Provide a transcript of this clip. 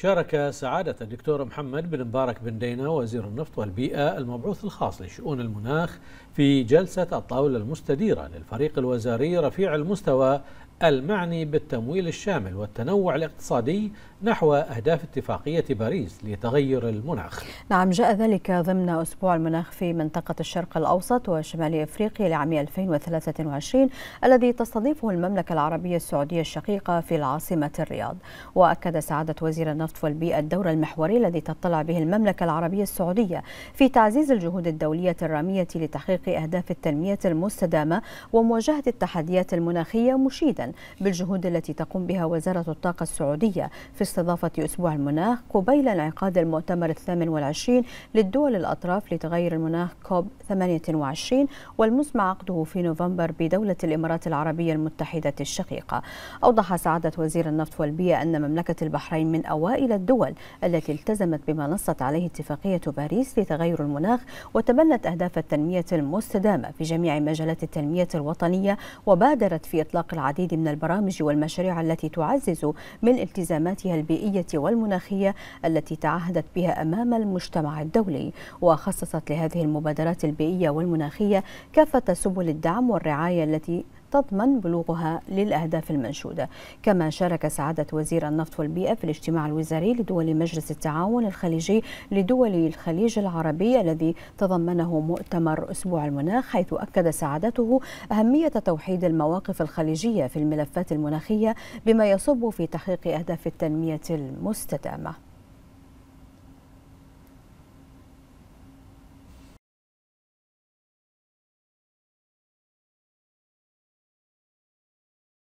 شارك سعادة الدكتور محمد بن مبارك بن دينا وزير النفط والبيئة المبعوث الخاص لشؤون المناخ في جلسة الطاولة المستديرة للفريق الوزاري رفيع المستوى المعني بالتمويل الشامل والتنوع الاقتصادي نحو أهداف اتفاقية باريس لتغير المناخ نعم جاء ذلك ضمن أسبوع المناخ في منطقة الشرق الأوسط وشمال إفريقيا لعام 2023 الذي تستضيفه المملكة العربية السعودية الشقيقة في العاصمة الرياض وأكد سعادة وزير النفط والبيئة الدور المحوري الذي تطلع به المملكة العربية السعودية في تعزيز الجهود الدولية الرامية لتحقيق أهداف التنمية المستدامة ومواجهة التحديات المناخية مشيدا بالجهود التي تقوم بها وزارة الطاقة السعودية في استضافة أسبوع المناخ قبيل انعقاد المؤتمر الثامن والعشرين للدول الأطراف لتغير المناخ كوب 28 والمزمع عقده في نوفمبر بدولة الإمارات العربية المتحدة الشقيقة أوضح سعادة وزير النفط والبيئة أن مملكة البحرين من أوائل الدول التي التزمت بما نصت عليه اتفاقية باريس لتغير المناخ وتبنت أهداف التنمية المستدامة في جميع مجالات التنمية الوطنية وبادرت في إطلاق العديد ضمن البرامج والمشاريع التي تعزز من التزاماتها البيئية والمناخية التي تعهدت بها أمام المجتمع الدولي وخصصت لهذه المبادرات البيئية والمناخية كافة سبل الدعم والرعاية التي تضمن بلوغها للأهداف المنشودة كما شارك سعادة وزير النفط والبيئة في الاجتماع الوزاري لدول مجلس التعاون الخليجي لدول الخليج العربي الذي تضمنه مؤتمر أسبوع المناخ حيث أكد سعادته أهمية توحيد المواقف الخليجية في الملفات المناخية بما يصب في تحقيق أهداف التنمية المستدامة